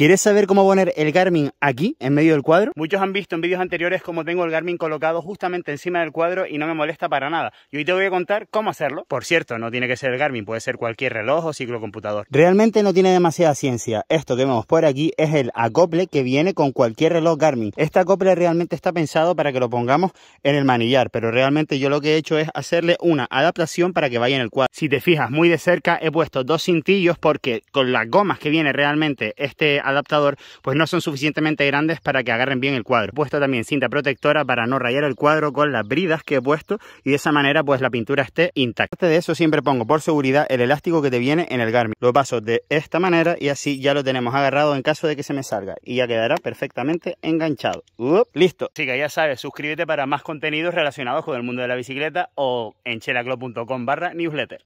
¿Quieres saber cómo poner el Garmin aquí, en medio del cuadro? Muchos han visto en vídeos anteriores cómo tengo el Garmin colocado justamente encima del cuadro y no me molesta para nada. Y hoy te voy a contar cómo hacerlo. Por cierto, no tiene que ser el Garmin, puede ser cualquier reloj o ciclocomputador. Realmente no tiene demasiada ciencia. Esto que vemos por aquí es el acople que viene con cualquier reloj Garmin. Este acople realmente está pensado para que lo pongamos en el manillar, pero realmente yo lo que he hecho es hacerle una adaptación para que vaya en el cuadro. Si te fijas muy de cerca, he puesto dos cintillos porque con las gomas que viene realmente este adaptador, pues no son suficientemente grandes para que agarren bien el cuadro. He puesto también cinta protectora para no rayar el cuadro con las bridas que he puesto y de esa manera pues la pintura esté intacta. Aparte de eso siempre pongo por seguridad el elástico que te viene en el Garmin. Lo paso de esta manera y así ya lo tenemos agarrado en caso de que se me salga y ya quedará perfectamente enganchado. listo. Así que ya sabes, suscríbete para más contenidos relacionados con el mundo de la bicicleta o en chelaclocom barra newsletter.